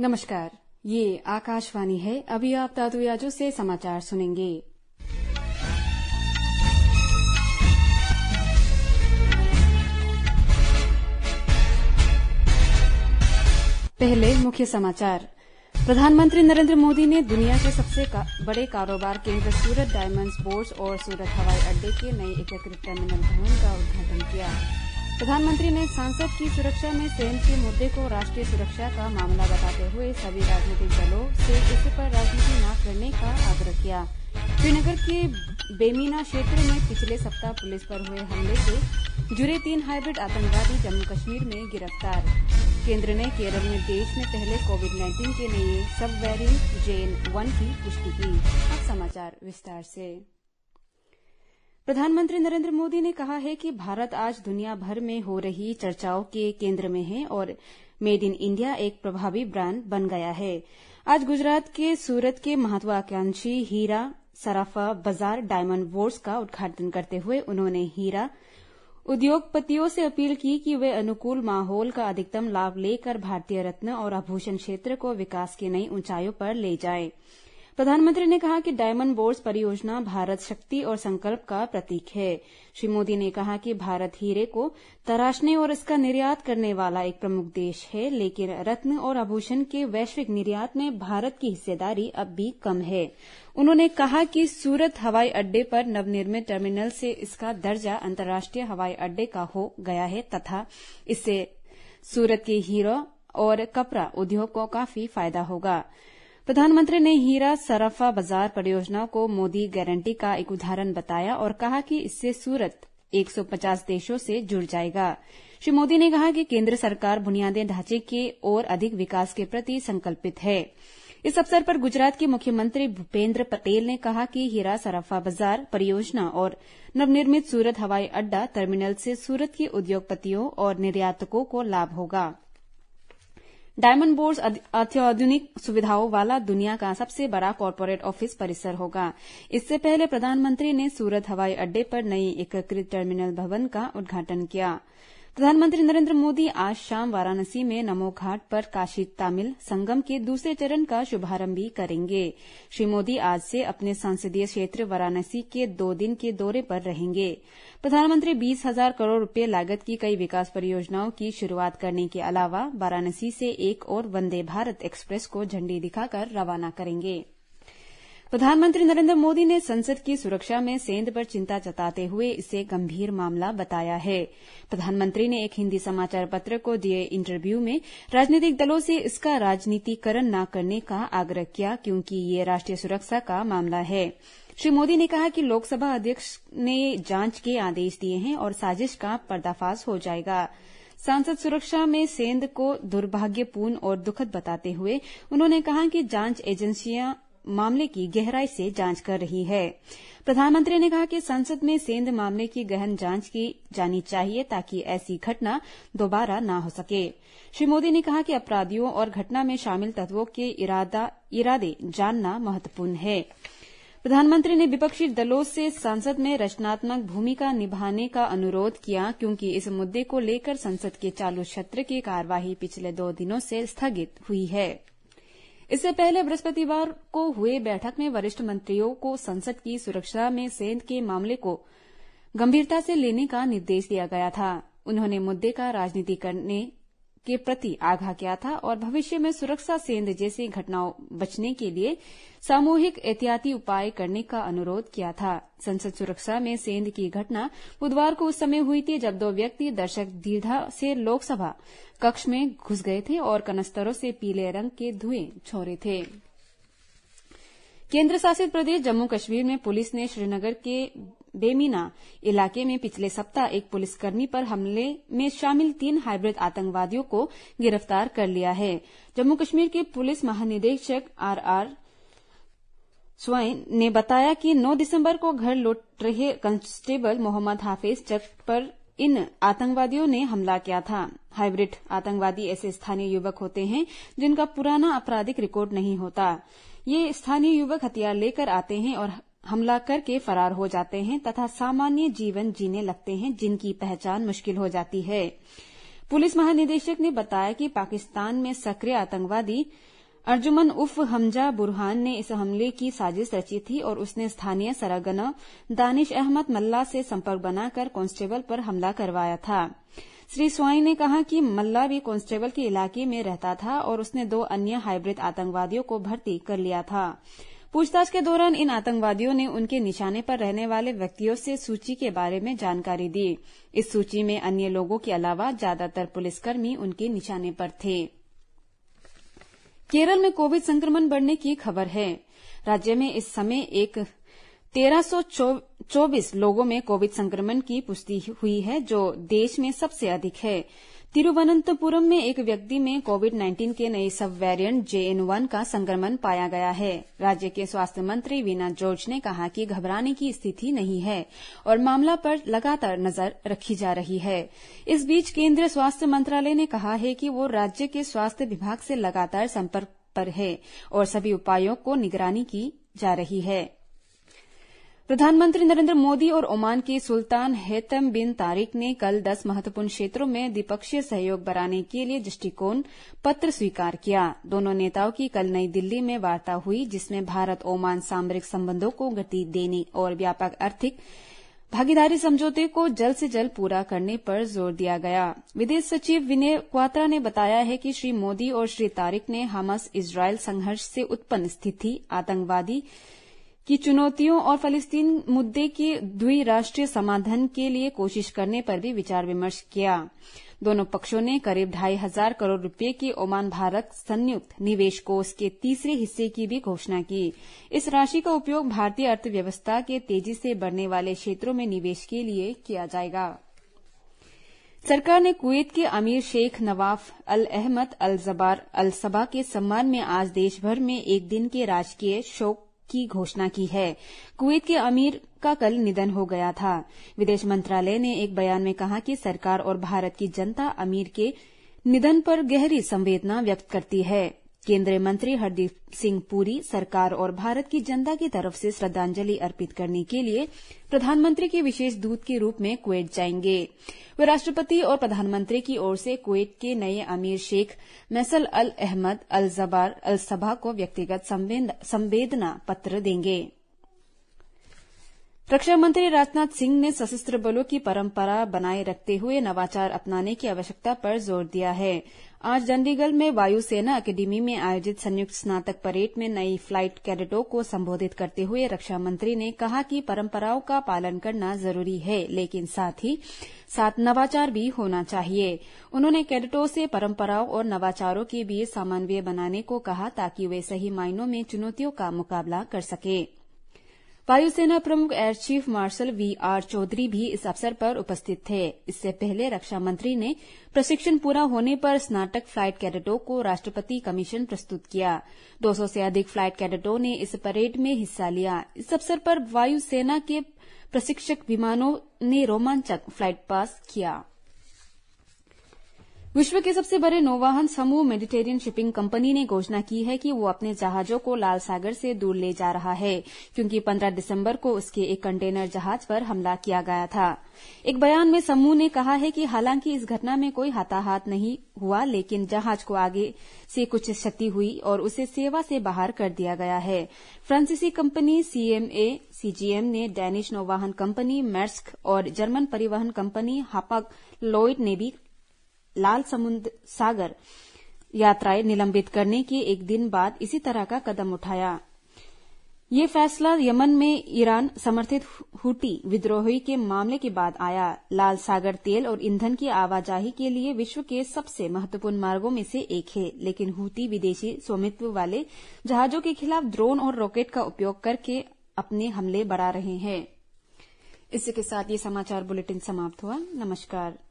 नमस्कार ये आकाशवाणी है अभी आप तातुयाजो से समाचार सुनेंगे पहले मुख्य समाचार प्रधानमंत्री नरेंद्र मोदी ने दुनिया के सबसे का, बड़े कारोबार केंद्र सूरत डायमंड्स बोर्ड और सूरत हवाई अड्डे के नए एकीकृत टर्मिनल भवन का उद्घाटन किया प्रधानमंत्री ने सांसद की सुरक्षा में सेन के मुद्दे को राष्ट्रीय सुरक्षा का मामला बताते हुए सभी राजनीतिक दलों से इस पर राजनीति न करने का आग्रह किया श्रीनगर के बेमीना क्षेत्र में पिछले सप्ताह पुलिस पर हुए हमले से जुड़े तीन हाइब्रिड आतंकवादी जम्मू कश्मीर में गिरफ्तार केंद्र ने केरल में देश में पहले कोविड 19 के नए सब वेरियंट जेन वन की पुष्टि की अब समाचार विस्तार ऐसी प्रधानमंत्री नरेन्द्र मोदी ने कहा है कि भारत आज दुनियाभर में हो रही चर्चाओं के केन्द्र में है और मेड इन इंडिया एक प्रभावी ब्रांड बन गया है आज गुजरात के सूरत के महत्वाकांक्षी हीरा सराफा बाजार डायमंड वोर्स का उद्घाटन करते हुए उन्होंने हीरा उद्योगपतियों से अपील की कि वे अनुकूल माहौल का अधिकतम लाभ लेकर भारतीय रत्न और आभूषण क्षेत्र को विकास की नई ऊंचाइयों पर ले जाएं। प्रधानमंत्री ने कहा कि डायमंड बोर्स परियोजना भारत शक्ति और संकल्प का प्रतीक है श्री मोदी ने कहा कि भारत हीरे को तराशने और इसका निर्यात करने वाला एक प्रमुख देश है लेकिन रत्न और आभूषण के वैश्विक निर्यात में भारत की हिस्सेदारी अब भी कम है उन्होंने कहा कि सूरत हवाई अड्डे पर नवनिर्मित टर्मिनल से इसका दर्जा अंतर्राष्ट्रीय हवाई अड्डे का हो गया है तथा इससे सूरत के हीरो और कपड़ा उद्योग को काफी फायदा होगा प्रधानमंत्री ने हीरा सराफा बाजार परियोजना को मोदी गारंटी का एक उदाहरण बताया और कहा कि इससे सूरत 150 देशों से जुड़ जाएगा श्री मोदी ने कहा कि केंद्र सरकार बुनियादी ढांचे के और अधिक विकास के प्रति संकल्पित है इस अवसर पर गुजरात के मुख्यमंत्री भूपेंद्र पटेल ने कहा कि हीरा सराफा बाजार परियोजना और नवनिर्मित सूरत हवाई अड्डा टर्मिनल से सूरत के उद्योगपतियों और निर्यातकों को लाभ होगा डायमंड बोर्ड अत्याधुनिक सुविधाओं वाला दुनिया का सबसे बड़ा कॉरपोरेट ऑफिस परिसर होगा इससे पहले प्रधानमंत्री ने सूरत हवाई अड्डे पर नई एकीकृत टर्मिनल भवन का उद्घाटन किया प्रधानमंत्री नरेंद्र मोदी आज शाम वाराणसी में नमो घाट पर काशी तमिल संगम के दूसरे चरण का शुभारंभ भी करेंगे श्री मोदी आज से अपने संसदीय क्षेत्र वाराणसी के दो दिन के दौरे पर रहेंगे प्रधानमंत्री बीस हजार करोड़ रुपए लागत की कई विकास परियोजनाओं की शुरुआत करने के अलावा वाराणसी से एक और वंदे भारत एक्सप्रेस को झंडी दिखाकर रवाना करेंगे प्रधानमंत्री नरेंद्र मोदी ने संसद की सुरक्षा में सेंध पर चिंता जताते हुए इसे गंभीर मामला बताया है प्रधानमंत्री ने एक हिंदी समाचार पत्र को दिए इंटरव्यू में राजनीतिक दलों से इसका राजनीतिकरण न करने का आग्रह किया क्योंकि ये राष्ट्रीय सुरक्षा का मामला है श्री मोदी ने कहा कि लोकसभा अध्यक्ष ने जांच के आदेश दिए हैं और साजिश का पर्दाफाश हो जाएगा सांसद सुरक्षा में सेंध को दुर्भाग्यपूर्ण और दुखद बताते हुए उन्होंने कहा कि जांच एजेंसियां मामले की गहराई से जांच कर रही है प्रधानमंत्री ने कहा कि संसद में सेंध मामले की गहन जांच की जानी चाहिए ताकि ऐसी घटना दोबारा न हो सके श्री मोदी ने कहा कि अपराधियों और घटना में शामिल तत्वों के इरादे जानना महत्वपूर्ण है प्रधानमंत्री ने विपक्षी दलों से संसद में रचनात्मक भूमिका निभाने का अनुरोध किया क्योंकि इस मुद्दे को लेकर संसद के चालू सत्र की कार्यवाही पिछले दो दिनों से स्थगित हुई है इससे पहले बृहस्पतिवार को हुए बैठक में वरिष्ठ मंत्रियों को संसद की सुरक्षा में सेंध के मामले को गंभीरता से लेने का निर्देश दिया गया था उन्होंने मुद्दे का राजनीति करने के प्रति आगाह किया था और भविष्य में सुरक्षा सेंध जैसी घटनाओं बचने के लिए सामूहिक एहतियाती उपाय करने का अनुरोध किया था संसद सुरक्षा में सेंध की घटना बुधवार को उस समय हुई थी जब दो व्यक्ति दर्शक दीर्घा से लोकसभा कक्ष में घुस गए थे और कनस्तरों से पीले रंग के धुएं छोड़े थे केंद्र शासित प्रदेश जम्मू कश्मीर में पुलिस ने श्रीनगर के बेमिना इलाके में पिछले सप्ताह एक पुलिसकर्मी पर हमले में शामिल तीन हाइब्रिड आतंकवादियों को गिरफ्तार कर लिया है जम्मू कश्मीर के पुलिस महानिदेशक आर आर स्वाइन ने बताया कि 9 दिसंबर को घर लौट रहे कांस्टेबल मोहम्मद हाफिज चक पर इन आतंकवादियों ने हमला किया था हाइब्रिड आतंकवादी ऐसे स्थानीय युवक होते हैं जिनका पुराना आपराधिक रिकॉर्ड नहीं होता ये स्थानीय युवक हथियार लेकर आते हैं और हमला करके फरार हो जाते हैं तथा सामान्य जीवन जीने लगते हैं जिनकी पहचान मुश्किल हो जाती है पुलिस महानिदेशक ने बताया कि पाकिस्तान में सक्रिय आतंकवादी अर्जुमन उफ हमजा बुरहान ने इस हमले की साजिश रची थी और उसने स्थानीय सरागना दानिश अहमद मल्ला से संपर्क बनाकर कांस्टेबल पर हमला करवाया था श्री स्वाई ने कहा कि मल्ला भी कांस्टेबल के इलाके में रहता था और उसने दो अन्य हाइब्रिड आतंकवादियों को भर्ती कर लिया था पूछताछ के दौरान इन आतंकवादियों ने उनके निशाने पर रहने वाले व्यक्तियों से सूची के बारे में जानकारी दी इस सूची में अन्य लोगों के अलावा ज्यादातर पुलिसकर्मी उनके निशाने पर थे केरल में कोविड संक्रमण बढ़ने की खबर है राज्य में इस समय एक तेरह सौ चौबीस लोगों में कोविड संक्रमण की पुष्टि हुई है जो देश में सबसे अधिक है तिरुवनंतपुरम में एक व्यक्ति में कोविड 19 के नए सब वेरिएंट जेएन वन का संक्रमण पाया गया है राज्य के स्वास्थ्य मंत्री वीना जॉर्ज ने कहा कि घबराने की स्थिति नहीं है और मामला पर लगातार नजर रखी जा रही है इस बीच केंद्रीय स्वास्थ्य मंत्रालय ने कहा है कि वो राज्य के स्वास्थ्य विभाग से लगातार संपर्क पर है और सभी उपायों को निगरानी की जा रही है प्रधानमंत्री नरेंद्र मोदी और ओमान के सुल्तान हेतम बिन तारिक ने कल 10 महत्वपूर्ण क्षेत्रों में द्विपक्षीय सहयोग बढ़ाने के लिए दृष्टिकोण पत्र स्वीकार किया दोनों नेताओं की कल नई दिल्ली में वार्ता हुई जिसमें भारत ओमान सामरिक संबंधों को गति देने और व्यापक आर्थिक भागीदारी समझौते को जल्द से जल्द पूरा करने पर जोर दिया गया विदेश सचिव विनय क्वात्रा ने बताया है कि श्री मोदी और श्री तारिक ने हमस इसराइल संघर्ष से उत्पन्न स्थिति आतंकवादी की चुनौतियों और फलस्तीन मुद्दे के द्विराष्ट्रीय समाधान के लिए कोशिश करने पर भी विचार विमर्श किया दोनों पक्षों ने करीब ढाई हजार करोड़ रुपए के ओमान भारत संयुक्त निवेश कोष के तीसरे हिस्से की भी घोषणा की इस राशि का उपयोग भारतीय अर्थव्यवस्था के तेजी से बढ़ने वाले क्षेत्रों में निवेश के लिए किया जाएगा सरकार ने कुवैत के अमीर शेख नवाफ अल अहमद अल जबार अल सबा के सम्मान में आज देशभर में एक दिन के राजकीय शोक की घोषणा की है कुवैत के अमीर का कल निधन हो गया था विदेश मंत्रालय ने एक बयान में कहा कि सरकार और भारत की जनता अमीर के निधन पर गहरी संवेदना व्यक्त करती है केंद्रीय मंत्री हरदीप सिंह पुरी सरकार और भारत की जनता की तरफ से श्रद्धांजलि अर्पित करने के लिए प्रधानमंत्री के विशेष दूत के रूप में कुवैत जाएंगे वे राष्ट्रपति और प्रधानमंत्री की ओर से कुवैत के नए अमीर शेख मैसल अल अहमद अल जबार अल सभा को व्यक्तिगत संवेदना पत्र देंगे रक्षा मंत्री राजनाथ सिंह ने सशस्त्र बलों की परंपरा बनाए रखते हुए नवाचार अपनाने की आवश्यकता पर जोर दिया है आज चंडीगढ़ में वायुसेना अकेडमी में आयोजित संयुक्त स्नातक परेड में नई फ्लाइट कैडेटों को संबोधित करते हुए रक्षा मंत्री ने कहा कि परंपराओं का पालन करना जरूरी है लेकिन साथ ही साथ नवाचार भी होना चाहिए उन्होंने कैडेटों से परंपराओं और नवाचारों के बीच समन्वय बनाने को कहा ताकि वे सही मायनों में चुनौतियों का मुकाबला कर सकें वायुसेना प्रमुख air chief marshal V R Chaudhary भी इस अवसर पर उपस्थित थे इससे पहले रक्षा मंत्री ने प्रशिक्षण पूरा होने पर स्नातक फ्लाइट कैडेटों को राष्ट्रपति कमीशन प्रस्तुत किया 200 से अधिक फ्लाइट कैडेटों ने इस परेड में हिस्सा लिया इस अवसर पर वायुसेना के प्रशिक्षक विमानों ने रोमांचक फ्लाइट पास किया विश्व के सबसे बड़े नौवाहन समूह मेडिटेरियन शिपिंग कंपनी ने घोषणा की है कि वो अपने जहाजों को लाल सागर से दूर ले जा रहा है क्योंकि 15 दिसंबर को उसके एक कंटेनर जहाज पर हमला किया गया था एक बयान में समूह ने कहा है कि हालांकि इस घटना में कोई हताहत नहीं हुआ लेकिन जहाज को आगे से कुछ क्षति हुई और उसे सेवा से बाहर कर दिया गया है फ्रांसीसी कंपनी सीएमए सीजीएम ने डैनिश नौवाहन कंपनी मेर्स्क और जर्मन परिवहन कंपनी हापक लॉयड ने भी लाल समुद्र सागर यात्राएं निलंबित करने के एक दिन बाद इसी तरह का कदम उठाया ये फैसला यमन में ईरान समर्थित हुटी विद्रोही के मामले के बाद आया लाल सागर तेल और ईंधन की आवाजाही के लिए विश्व के सबसे महत्वपूर्ण मार्गों में से एक है लेकिन हुटी विदेशी स्वामित्व वाले जहाजों के खिलाफ ड्रोन और रॉकेट का उपयोग करके अपने हमले बढ़ा रहे हैं साथ ये समाचार बुलेटिन समाप्त हुआ नमस्कार